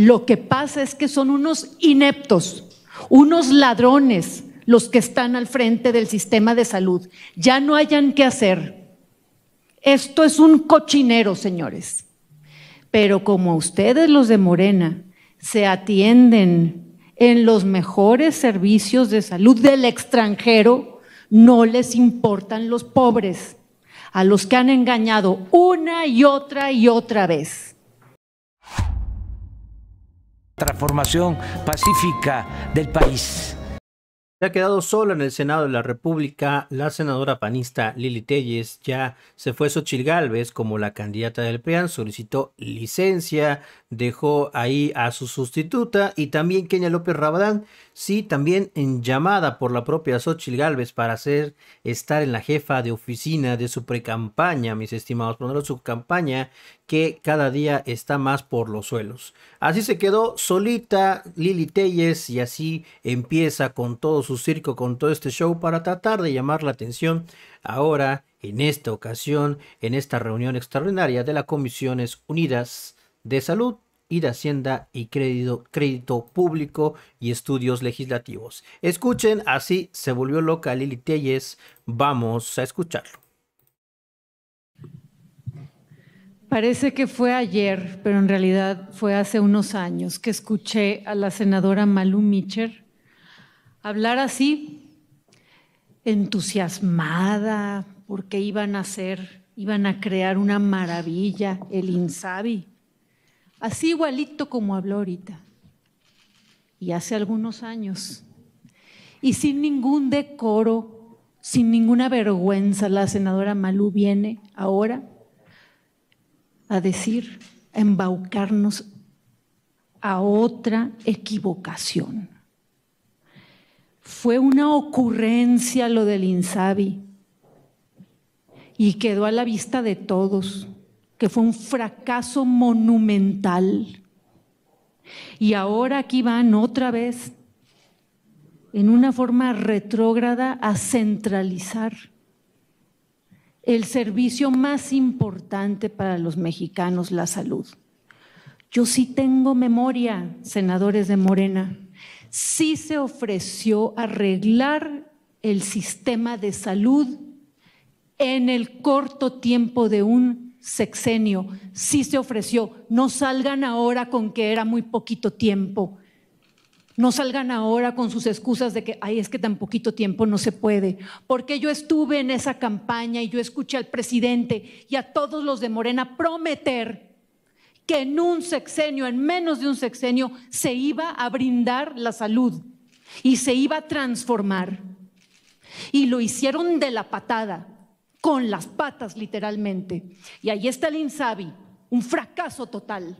Lo que pasa es que son unos ineptos, unos ladrones los que están al frente del sistema de salud. Ya no hayan qué hacer. Esto es un cochinero, señores. Pero como ustedes los de Morena se atienden en los mejores servicios de salud del extranjero, no les importan los pobres, a los que han engañado una y otra y otra vez transformación pacífica del país. Se ha quedado sola en el Senado de la República la senadora panista Lili Telles. Ya se fue Xochil Gálvez como la candidata del PRIAN, solicitó licencia, dejó ahí a su sustituta y también Kenia López Rabadán, sí, también en llamada por la propia Xochil Gálvez para hacer estar en la jefa de oficina de su precampaña, mis estimados poneros, su campaña que cada día está más por los suelos. Así se quedó solita Lili Telles y así empieza con todos su circo con todo este show para tratar de llamar la atención ahora, en esta ocasión, en esta reunión extraordinaria de las Comisiones Unidas de Salud y de Hacienda y Crédito, Crédito Público y Estudios Legislativos. Escuchen, así se volvió loca Lili Telles. Vamos a escucharlo. Parece que fue ayer, pero en realidad fue hace unos años que escuché a la senadora Malu Mitcher hablar así, entusiasmada, porque iban a hacer, iban a crear una maravilla, el Insabi. Así igualito como habló ahorita. Y hace algunos años. Y sin ningún decoro, sin ninguna vergüenza, la senadora Malú viene ahora a decir, a embaucarnos a otra equivocación. Fue una ocurrencia lo del Insabi y quedó a la vista de todos que fue un fracaso monumental. Y ahora aquí van otra vez en una forma retrógrada a centralizar el servicio más importante para los mexicanos, la salud. Yo sí tengo memoria, senadores de Morena sí se ofreció arreglar el sistema de salud en el corto tiempo de un sexenio. Sí se ofreció. No salgan ahora con que era muy poquito tiempo. No salgan ahora con sus excusas de que, ay, es que tan poquito tiempo no se puede. Porque yo estuve en esa campaña y yo escuché al presidente y a todos los de Morena prometer que en un sexenio, en menos de un sexenio, se iba a brindar la salud y se iba a transformar. Y lo hicieron de la patada, con las patas literalmente. Y ahí está el INSABI, un fracaso total.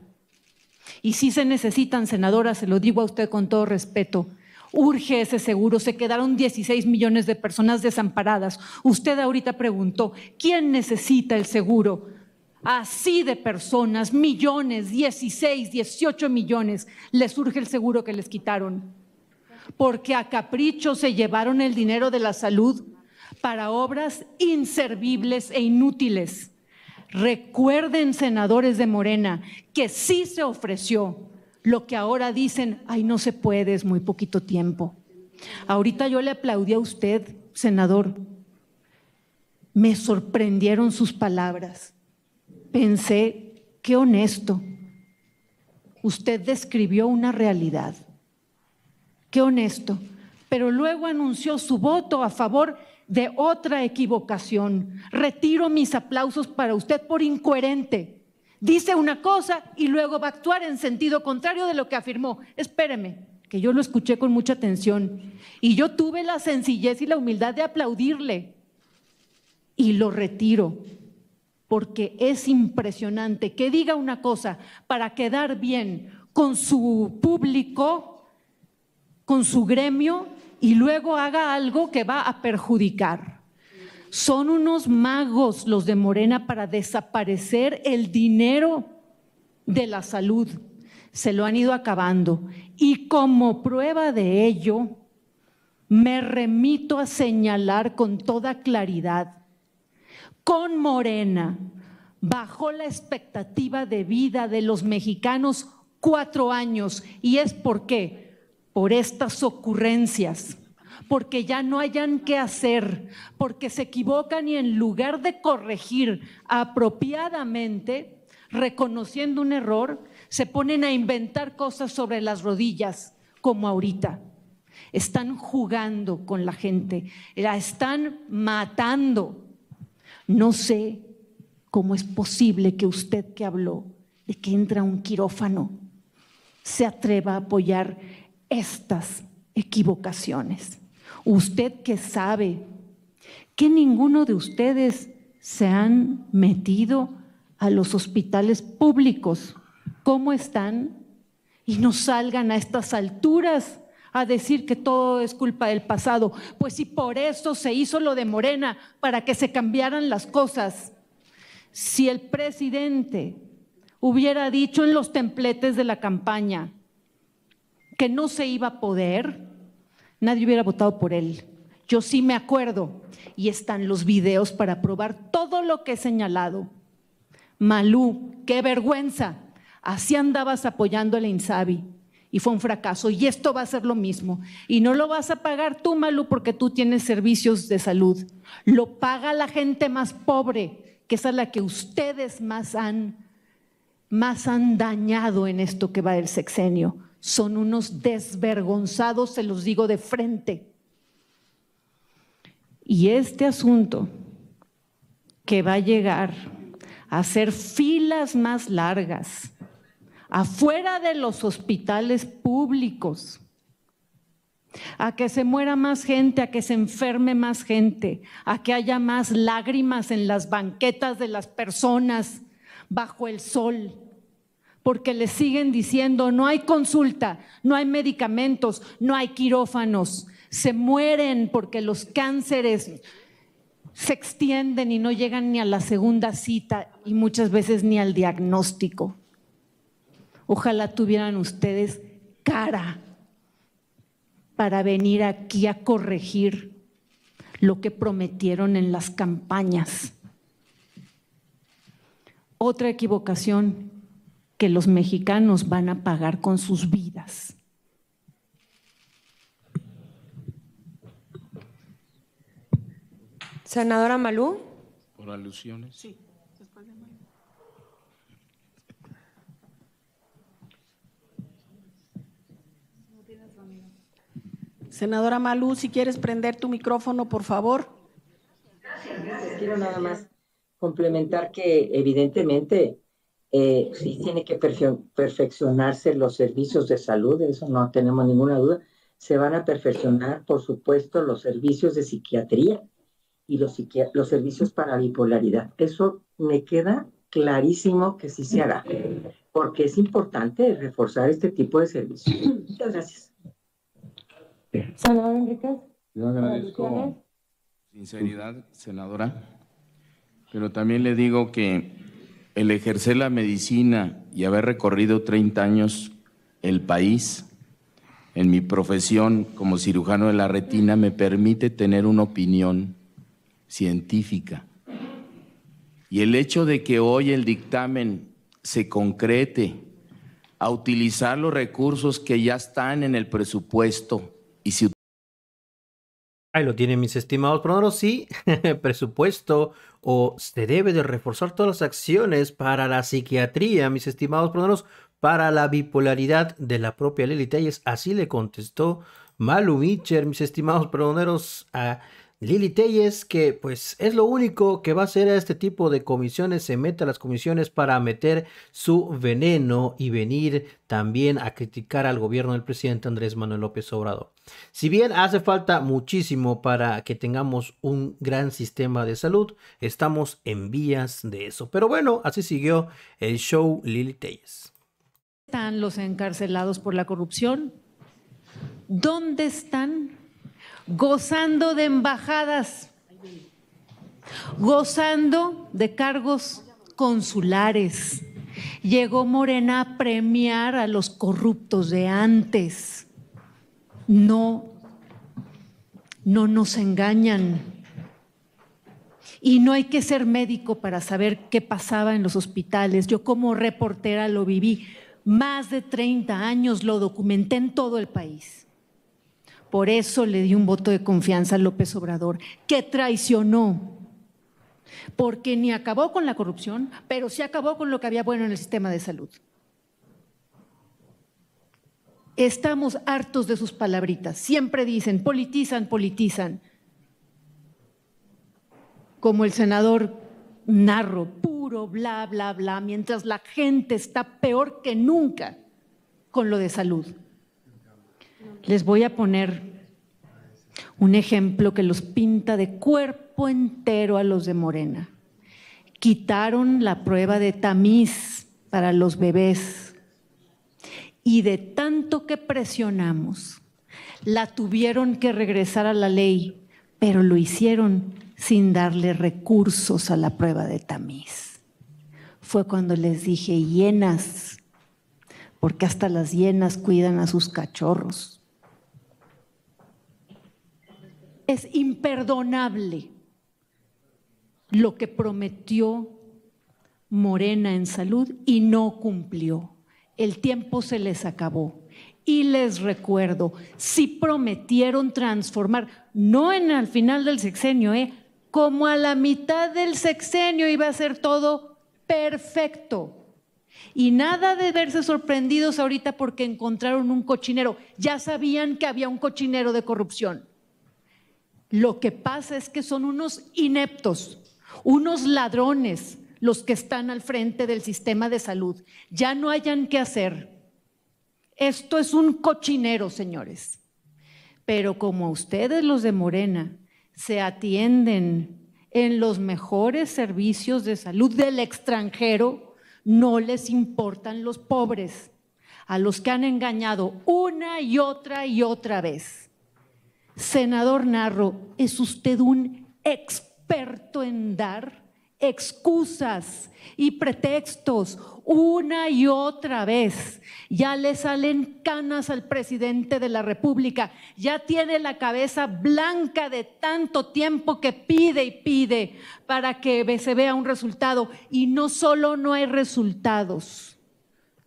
Y si se necesitan, senadora, se lo digo a usted con todo respeto, urge ese seguro. Se quedaron 16 millones de personas desamparadas. Usted ahorita preguntó, ¿quién necesita el seguro? Así de personas, millones, 16, 18 millones, les surge el seguro que les quitaron. Porque a capricho se llevaron el dinero de la salud para obras inservibles e inútiles. Recuerden, senadores de Morena, que sí se ofreció lo que ahora dicen, ay, no se puede, es muy poquito tiempo. Ahorita yo le aplaudí a usted, senador. Me sorprendieron sus palabras pensé, qué honesto. Usted describió una realidad. Qué honesto. Pero luego anunció su voto a favor de otra equivocación. Retiro mis aplausos para usted por incoherente. Dice una cosa y luego va a actuar en sentido contrario de lo que afirmó. Espéreme, que yo lo escuché con mucha atención y yo tuve la sencillez y la humildad de aplaudirle y lo retiro porque es impresionante que diga una cosa para quedar bien con su público, con su gremio, y luego haga algo que va a perjudicar. Son unos magos los de Morena para desaparecer el dinero de la salud. Se lo han ido acabando. Y como prueba de ello, me remito a señalar con toda claridad con Morena bajó la expectativa de vida de los mexicanos cuatro años. ¿Y es por qué? Por estas ocurrencias porque ya no hayan qué hacer, porque se equivocan y en lugar de corregir apropiadamente, reconociendo un error, se ponen a inventar cosas sobre las rodillas, como ahorita. Están jugando con la gente, la están matando. No sé cómo es posible que usted que habló de que entra un quirófano se atreva a apoyar estas equivocaciones. Usted que sabe que ninguno de ustedes se han metido a los hospitales públicos, cómo están, y no salgan a estas alturas a decir que todo es culpa del pasado. Pues si por eso se hizo lo de Morena, para que se cambiaran las cosas. Si el presidente hubiera dicho en los templetes de la campaña que no se iba a poder, nadie hubiera votado por él. Yo sí me acuerdo y están los videos para probar todo lo que he señalado. Malú, qué vergüenza. Así andabas apoyando al Insabi y fue un fracaso. Y esto va a ser lo mismo. Y no lo vas a pagar tú, Malu, porque tú tienes servicios de salud. Lo paga la gente más pobre, que es a la que ustedes más han, más han dañado en esto que va del sexenio. Son unos desvergonzados, se los digo de frente. Y este asunto que va a llegar a hacer filas más largas, afuera de los hospitales públicos, a que se muera más gente, a que se enferme más gente, a que haya más lágrimas en las banquetas de las personas bajo el sol, porque les siguen diciendo, no hay consulta, no hay medicamentos, no hay quirófanos, se mueren porque los cánceres se extienden y no llegan ni a la segunda cita y muchas veces ni al diagnóstico. Ojalá tuvieran ustedes cara para venir aquí a corregir lo que prometieron en las campañas. Otra equivocación que los mexicanos van a pagar con sus vidas. Senadora Malú. Por alusiones. Sí. Senadora Malú, si quieres prender tu micrófono, por favor. Gracias, Quiero nada más complementar que evidentemente eh, sí tiene que perfeccionarse los servicios de salud, eso no tenemos ninguna duda. Se van a perfeccionar, por supuesto, los servicios de psiquiatría y los, los servicios para bipolaridad. Eso me queda clarísimo que sí se hará, porque es importante reforzar este tipo de servicios. Muchas gracias. Senador Yo agradezco sinceridad, senadora, pero también le digo que el ejercer la medicina y haber recorrido 30 años el país en mi profesión como cirujano de la retina me permite tener una opinión científica. Y el hecho de que hoy el dictamen se concrete a utilizar los recursos que ya están en el presupuesto si Ahí lo tienen mis estimados pronoros, sí, presupuesto o se debe de reforzar todas las acciones para la psiquiatría, mis estimados pronoros, para la bipolaridad de la propia Lili Telles. Así le contestó Malu mis estimados perdoneros a Lili Telles, que pues es lo único que va a hacer a este tipo de comisiones, se mete a las comisiones para meter su veneno y venir también a criticar al gobierno del presidente Andrés Manuel López Obrador. Si bien hace falta muchísimo para que tengamos un gran sistema de salud, estamos en vías de eso. Pero bueno, así siguió el show Lili Telles. ¿Están los encarcelados por la corrupción? ¿Dónde están? Gozando de embajadas, gozando de cargos consulares. Llegó Morena a premiar a los corruptos de antes no, no nos engañan. Y no hay que ser médico para saber qué pasaba en los hospitales. Yo como reportera lo viví. Más de 30 años lo documenté en todo el país. Por eso le di un voto de confianza a López Obrador, que traicionó, porque ni acabó con la corrupción, pero sí acabó con lo que había bueno en el sistema de salud. Estamos hartos de sus palabritas. Siempre dicen, politizan, politizan. Como el senador Narro, puro, bla, bla, bla, mientras la gente está peor que nunca con lo de salud. Les voy a poner un ejemplo que los pinta de cuerpo entero a los de Morena. Quitaron la prueba de tamiz para los bebés y de tanto que presionamos, la tuvieron que regresar a la ley, pero lo hicieron sin darle recursos a la prueba de tamiz. Fue cuando les dije, hienas, porque hasta las hienas cuidan a sus cachorros. Es imperdonable lo que prometió Morena en salud y no cumplió el tiempo se les acabó. Y les recuerdo, si prometieron transformar, no en al final del sexenio, ¿eh? como a la mitad del sexenio iba a ser todo perfecto. Y nada de verse sorprendidos ahorita porque encontraron un cochinero. Ya sabían que había un cochinero de corrupción. Lo que pasa es que son unos ineptos, unos ladrones, los que están al frente del sistema de salud. Ya no hayan qué hacer. Esto es un cochinero, señores. Pero como ustedes los de Morena se atienden en los mejores servicios de salud del extranjero, no les importan los pobres, a los que han engañado una y otra y otra vez. Senador Narro, ¿es usted un experto en dar? excusas y pretextos una y otra vez. Ya le salen canas al presidente de la República, ya tiene la cabeza blanca de tanto tiempo que pide y pide para que se vea un resultado. Y no solo no hay resultados,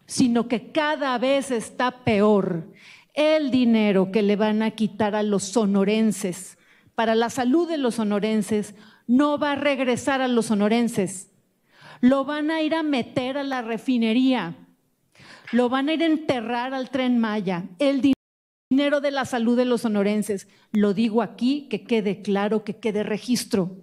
sino que cada vez está peor el dinero que le van a quitar a los sonorenses para la salud de los sonorenses no va a regresar a los sonorenses. Lo van a ir a meter a la refinería. Lo van a ir a enterrar al tren Maya. El dinero de la salud de los sonorenses. Lo digo aquí, que quede claro, que quede registro.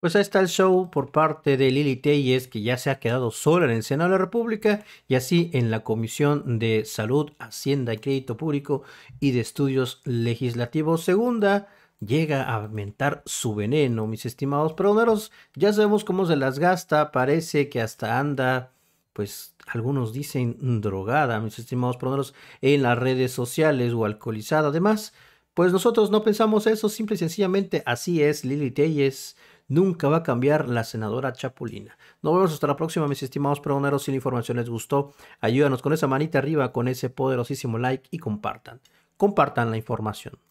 Pues ahí está el show por parte de Lili Telles, que ya se ha quedado sola en el Senado de la República y así en la Comisión de Salud, Hacienda y Crédito Público y de Estudios Legislativos Segunda llega a aumentar su veneno, mis estimados pregoneros. Ya sabemos cómo se las gasta, parece que hasta anda, pues algunos dicen drogada, mis estimados pregoneros, en las redes sociales o alcoholizada. Además, pues nosotros no pensamos eso, simple y sencillamente así es Lili Telles. Nunca va a cambiar la senadora Chapulina. Nos vemos hasta la próxima, mis estimados pregoneros. Si la información les gustó, ayúdanos con esa manita arriba, con ese poderosísimo like y compartan. Compartan la información.